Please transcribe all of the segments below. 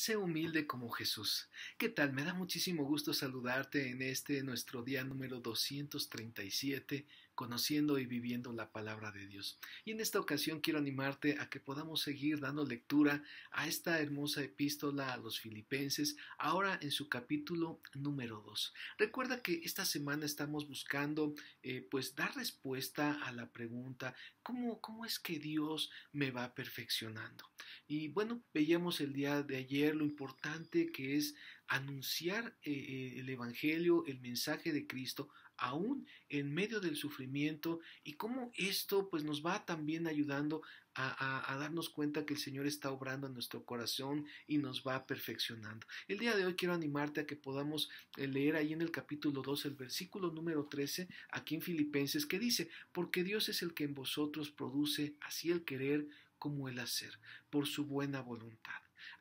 Sé humilde como Jesús. ¿Qué tal? Me da muchísimo gusto saludarte en este nuestro día número 237 conociendo y viviendo la palabra de Dios. Y en esta ocasión quiero animarte a que podamos seguir dando lectura a esta hermosa epístola a los filipenses, ahora en su capítulo número 2. Recuerda que esta semana estamos buscando eh, pues dar respuesta a la pregunta, ¿cómo, ¿cómo es que Dios me va perfeccionando? Y bueno, veíamos el día de ayer lo importante que es anunciar eh, eh, el Evangelio, el mensaje de Cristo aún en medio del sufrimiento y cómo esto pues nos va también ayudando a, a, darnos cuenta que el Señor está obrando en nuestro corazón y nos va perfeccionando. El día de hoy quiero animarte a que podamos eh, leer ahí en el capítulo 2 el versículo número 13 aquí en Filipenses que dice, porque Dios es el que en vosotros produce así el querer como el hacer, por su buena voluntad.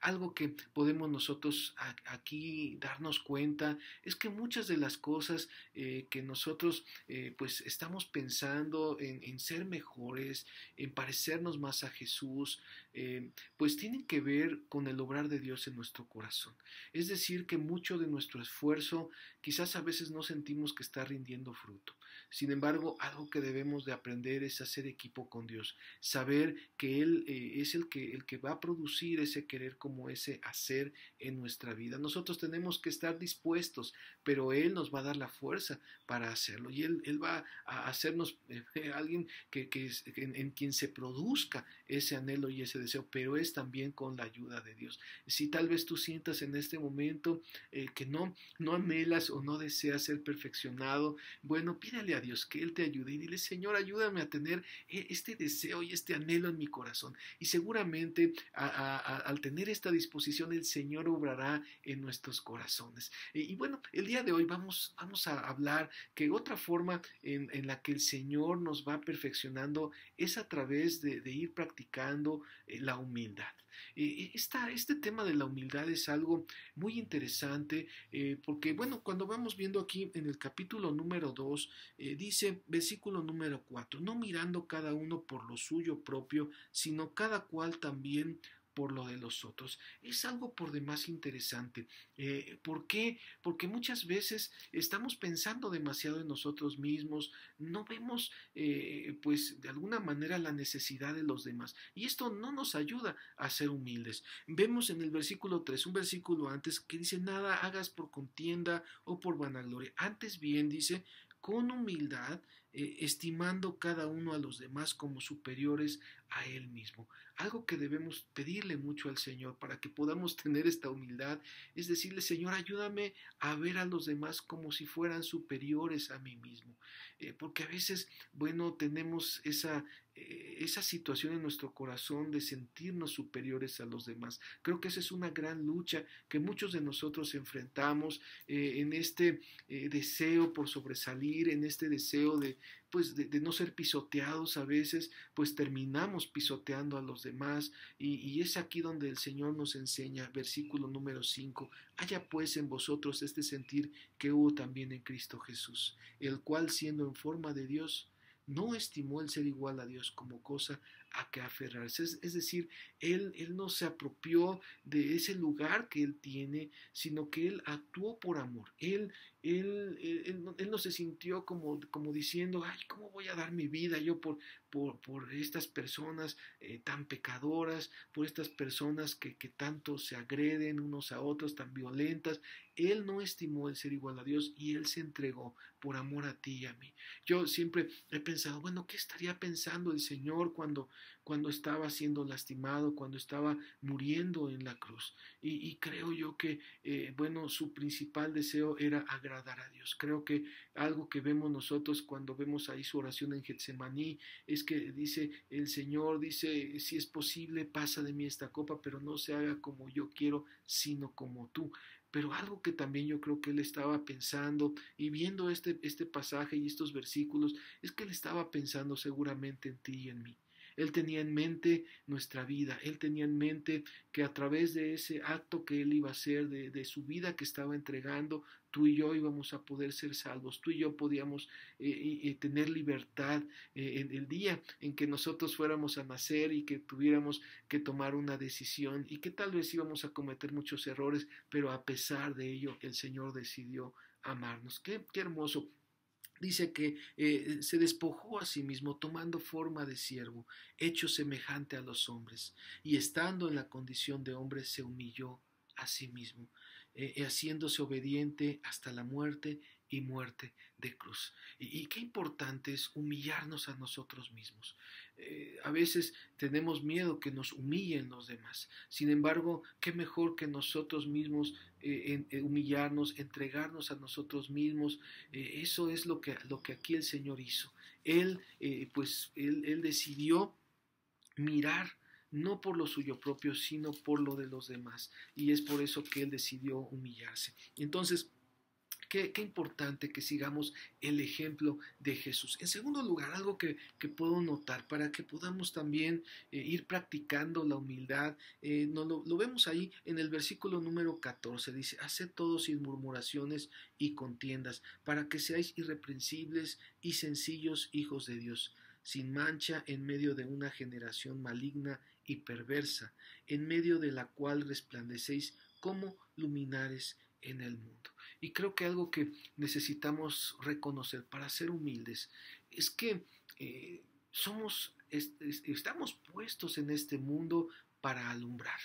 Algo que podemos nosotros aquí darnos cuenta es que muchas de las cosas eh, que nosotros eh, pues estamos pensando en, ser mejores, en parecernos más a Jesús, eh, pues tienen que ver con el obrar de Dios en nuestro corazón. Es decir, que mucho de nuestro esfuerzo quizás a veces no sentimos que está rindiendo fruto. Sin embargo, algo que debemos de aprender es hacer equipo con Dios, saber que Él eh, es el que, el que va a producir ese querer como ese hacer en nuestra vida. Nosotros tenemos que estar dispuestos, pero Él nos va a dar la fuerza para hacerlo y Él, va a hacernos eh, alguien que, en, quien se produzca ese anhelo y ese deseo, pero es también con la ayuda de Dios. Si tal vez tú sientas en este momento eh, que no, no anhelas o no deseas ser perfeccionado, bueno, pídale a Dios que Él te ayude y dile, Señor, ayúdame a tener e-, este deseo y este anhelo en mi corazón. Y seguramente al tener esta disposición, el Señor obrará en nuestros corazones. E, y, bueno, el día de hoy vamos, vamos a hablar que otra forma en, la que el Señor nos va perfeccionando es a través de ir practicando eh, la humildad. Eh, eh, esta, este tema de la humildad es algo muy interesante eh, porque, bueno, cuando vamos viendo aquí en el capítulo número 2, dice versículo número 4, no mirando cada uno por lo suyo propio, sino cada cual también por lo de los otros. Es algo por demás interesante. Eh, ¿Por qué? Porque muchas veces estamos pensando demasiado en nosotros mismos, no vemos, eh, pues, de alguna manera la necesidad de los demás. Y esto no nos ayuda a ser humildes. Vemos en el versículo 3, un versículo antes, que dice, nada hagas por contienda o por vanagloria. Antes bien, dice, con humildad, eh, estimando cada uno a los demás como superiores a Él mismo. Algo que debemos pedirle mucho al Señor para que podamos tener esta humildad es decirle, Señor, ayúdame a ver a los demás como si fueran superiores a mí mismo. Eh, porque a veces, bueno, tenemos esa, eh, esa situación en nuestro corazón de sentirnos superiores a los demás. Creo que esa es una gran lucha que muchos de nosotros enfrentamos eh, en este deseo por sobresalir, en este deseo de, pues, de no ser pisoteados a veces, pues terminamos pisoteando a los demás y, es aquí donde el Señor nos enseña, versículo número 5, haya pues en vosotros este sentir que hubo también en Cristo Jesús, el cual siendo en forma de Dios, no estimó el ser igual a Dios como cosa a que aferrarse. Es, decir, él, él, no se apropió de ese lugar que Él tiene, sino que Él actuó por amor. Él, él, él no, se sintió como, como diciendo, ay, ¿cómo voy a dar mi vida yo por, por, por estas personas eh, tan pecadoras, por estas personas que, que tanto se agreden unos a otros, tan violentas. Él no estimó el ser igual a Dios y Él se entregó por amor a ti y a mí. Yo siempre he pensado, bueno, ¿qué estaría pensando el Señor cuando, cuando estaba siendo lastimado, cuando estaba muriendo en la cruz? Y, creo yo que, eh, bueno, su principal deseo era agradar a Dios. Creo que algo que vemos nosotros cuando vemos ahí su oración en Getsemaní es es que dice el Señor, dice, si es posible, pasa de mí esta copa, pero no se haga como yo quiero, sino como tú. Pero algo que también yo creo que él estaba pensando y viendo este, este pasaje y estos versículos, es que él estaba pensando seguramente en ti y en mí. Él tenía en mente nuestra vida, Él tenía en mente que a través de ese acto que Él iba a hacer, de, su vida que estaba entregando, tú y yo íbamos a poder ser salvos, tú y yo podíamos eh, tener libertad eh, en el día en que nosotros fuéramos a nacer y que tuviéramos que tomar una decisión y que tal vez íbamos a cometer muchos errores, pero a pesar de ello el Señor decidió amarnos. Qué, qué hermoso dice que eh, se despojó a sí mismo tomando forma de siervo, hecho semejante a los hombres, y estando en la condición de hombre se humilló a sí mismo, eh, eh, haciéndose obediente hasta la muerte y muerte de cruz. Y, qué importante es humillarnos a nosotros mismos. Eh, a veces tenemos miedo que nos humillen los demás. Sin embargo, qué mejor que nosotros mismos eh, eh, humillarnos, entregarnos a nosotros mismos. eso es lo que, lo que aquí el Señor hizo. Él, pues, él decidió mirar no por lo suyo propio, sino por lo de los demás. Y es por eso que él decidió humillarse. Entonces, Qué, importante que sigamos el ejemplo de Jesús. En segundo lugar, algo que, puedo notar para que podamos también eh, ir practicando la humildad, eh, no, lo, vemos ahí en el versículo número 14, dice, haced todo sin murmuraciones y contiendas, para que seáis irreprensibles y sencillos hijos de Dios sin mancha en medio de una generación maligna y perversa, en medio de la cual resplandecéis como luminares en el mundo. Y creo que algo que necesitamos reconocer para ser humildes es que eh, somos, estamos puestos en este mundo para alumbrar.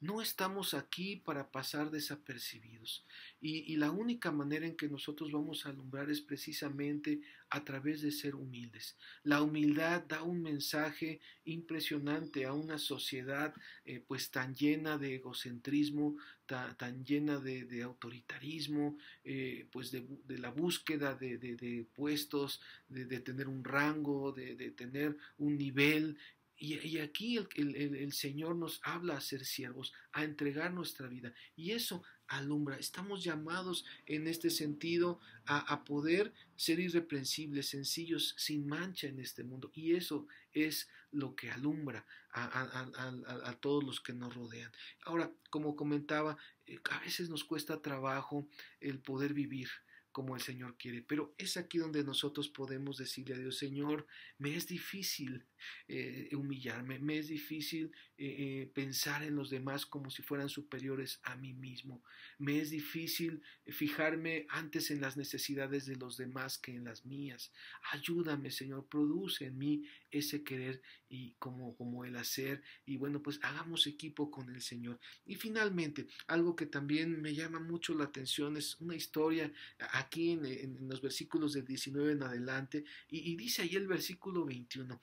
No estamos aquí para pasar desapercibidos. Y, la única manera en que nosotros vamos a alumbrar es precisamente a través de ser humildes. La humildad da un mensaje impresionante a una sociedad eh, pues tan llena de egocentrismo, tan llena de, autoritarismo, eh, pues de, la búsqueda de puestos, de, tener un rango, de, tener un nivel y, aquí el, Señor nos habla a ser siervos, a entregar nuestra vida. Y eso alumbra. Estamos llamados en este sentido a, poder ser irreprensibles, sencillos, sin mancha en este mundo. Y eso es lo que alumbra a, a todos los que nos rodean. Ahora, como comentaba, eh, a veces nos cuesta trabajo el poder vivir como el Señor quiere. Pero es aquí donde nosotros podemos decirle a Dios, Señor, me es difícil eh, eh, humillarme, me es difícil eh, pensar en los demás como si fueran superiores a mí mismo, me es difícil fijarme antes en las necesidades de los demás que en las mías. Ayúdame, Señor, produce en mí ese querer y como, como el hacer. Y bueno, pues hagamos equipo con el Señor. Y finalmente, algo que también me llama mucho la atención es una historia aquí en, los versículos de 19 en adelante y, dice ahí el versículo 21,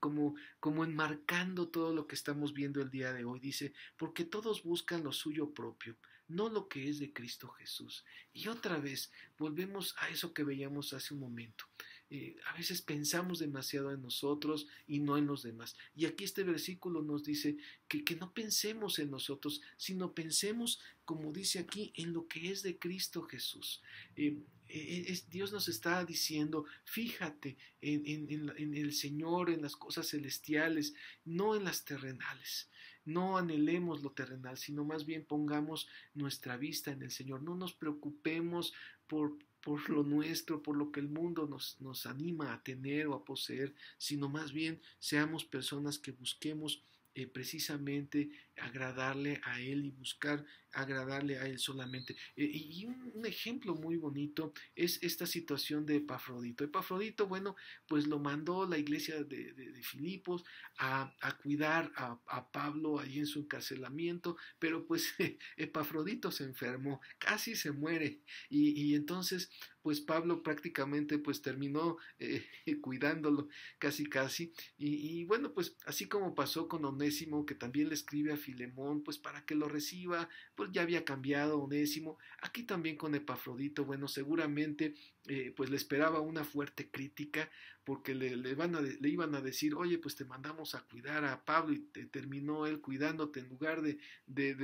como, enmarcando todo lo que estamos viendo el día de hoy. Dice, porque todos buscan lo suyo propio, no lo que es de Cristo Jesús. Y otra vez, volvemos a eso que veíamos hace un momento. Eh, a veces pensamos demasiado en nosotros y no en los demás. Y aquí este versículo nos dice que, no pensemos en nosotros, sino pensemos, como dice aquí, en lo que es de Cristo Jesús. Eh, eh, Dios nos está diciendo, fíjate en, en, el Señor, en las cosas celestiales, no en las terrenales. No anhelemos lo terrenal, sino más bien pongamos nuestra vista en el Señor. No nos preocupemos por por lo nuestro, por lo que el mundo nos, nos anima a tener o a poseer, sino más bien seamos personas que busquemos eh, precisamente agradarle a Él y buscar agradarle a Él solamente. Eh, y un ejemplo muy bonito es esta situación de Epafrodito. Epafrodito, bueno, pues lo mandó la iglesia de, Filipos a, cuidar a, Pablo ahí en su encarcelamiento, pero pues Epafrodito se enfermó, casi se muere. Y, entonces, pues Pablo prácticamente pues terminó eh, cuidándolo casi casi. Y, bueno, pues así como pasó con Onésimo, que también le escribe a limón, pues para que lo reciba, pues ya había cambiado Onésimo, aquí también con Epafrodito, bueno, seguramente eh, pues le esperaba una fuerte crítica porque le, van le, iban a decir, oye, pues te mandamos a cuidar a Pablo y terminó él cuidándote en lugar de,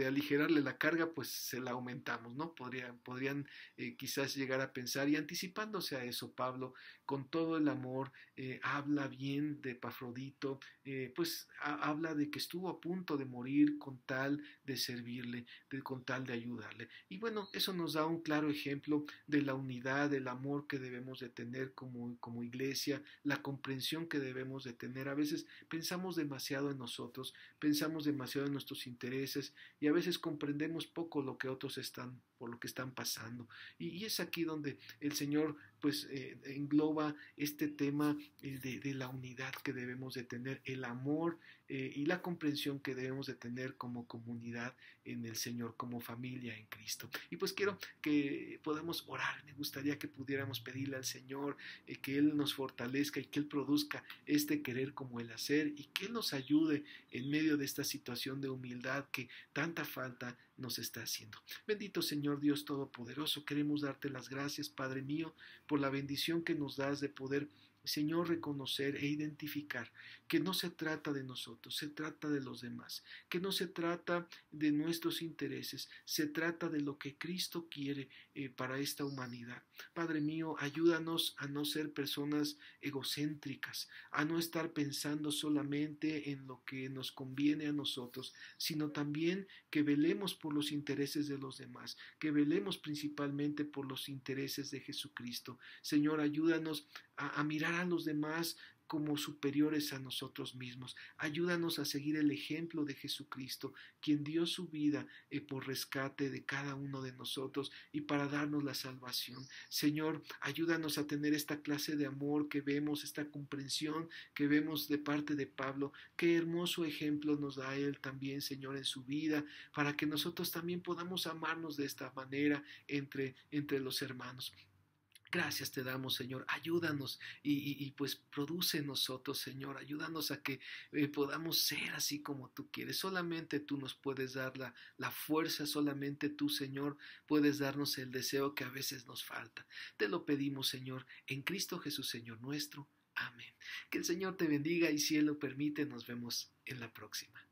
aligerarle la carga, pues se la aumentamos, ¿no? Podrían, podrían eh, quizás llegar a pensar y anticipándose a eso, Pablo, con todo el amor, eh, habla bien de Pafrodito, pues habla de que estuvo a punto de morir con tal de servirle, con tal de ayudarle. Y bueno, eso nos da un claro ejemplo de la unidad, del amor, que debemos de tener como, como iglesia, la comprensión que debemos de tener. A veces pensamos demasiado en nosotros, pensamos demasiado en nuestros intereses y a veces comprendemos poco lo que otros están, por lo que están pasando. y es aquí donde el Señor pues eh, engloba este tema eh, de, la unidad que debemos de tener, el amor eh, y la comprensión que debemos de tener como comunidad en el Señor, como familia en Cristo. Y pues quiero que podamos orar, me gustaría que pudiéramos pedirle al Señor que Él nos fortalezca y que Él produzca este querer como el hacer y que Él nos ayude en medio de esta situación de humildad que tanta falta nos está haciendo. Bendito Señor Dios Todopoderoso, queremos darte las gracias, Padre mío, por la bendición que nos das de poder Señor, reconocer e identificar que no se trata de nosotros, se trata de los demás, que no se trata de nuestros intereses, se trata de lo que Cristo quiere eh, para esta humanidad. Padre mío, ayúdanos a no ser personas egocéntricas, a no estar pensando solamente en lo que nos conviene a nosotros, sino también que velemos por los intereses de los demás, que velemos principalmente por los intereses de Jesucristo. Señor, ayúdanos a mirar a los demás como superiores a nosotros mismos. Ayúdanos a seguir el ejemplo de Jesucristo, quien dio su vida eh, por rescate de cada uno de nosotros y para darnos la salvación. Señor, ayúdanos a tener esta clase de amor que vemos, esta comprensión que vemos de parte de Pablo. Qué hermoso ejemplo nos da él también, Señor, en su vida, para que nosotros también podamos amarnos de esta manera entre, entre los hermanos. Gracias te damos, Señor. Ayúdanos y, pues produce nosotros, Señor. Ayúdanos a que eh, podamos ser así como tú quieres. Solamente tú nos puedes dar la, la fuerza, solamente tú, Señor, puedes darnos el deseo que a veces nos falta. Te lo pedimos, Señor, en Cristo Jesús, Señor nuestro. Amén. Que el Señor te bendiga y si Él lo permite, nos vemos en la próxima.